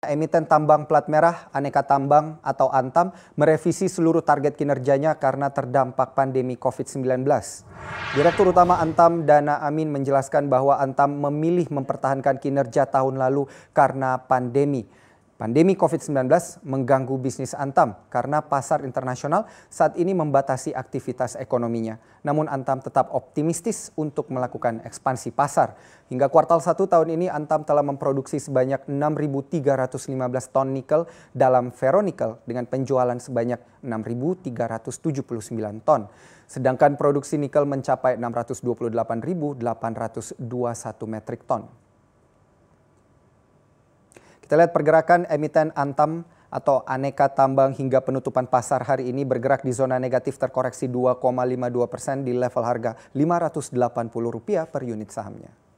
Emiten tambang plat merah Aneka Tambang atau Antam merevisi seluruh target kinerjanya karena terdampak pandemi COVID-19. Direktur Utama Antam Dana Amin menjelaskan bahwa Antam memilih mempertahankan kinerja tahun lalu karena pandemi. Pandemi COVID-19 mengganggu bisnis Antam karena pasar internasional saat ini membatasi aktivitas ekonominya. Namun Antam tetap optimistis untuk melakukan ekspansi pasar. Hingga kuartal 1 tahun ini Antam telah memproduksi sebanyak 6.315 ton nikel dalam ferronikel dengan penjualan sebanyak 6.379 ton. Sedangkan produksi nikel mencapai 628.821 metrik ton. Kita lihat pergerakan emiten Antam atau aneka tambang hingga penutupan pasar hari ini bergerak di zona negatif terkoreksi 2,52 persen di level harga Rp580 per unit sahamnya.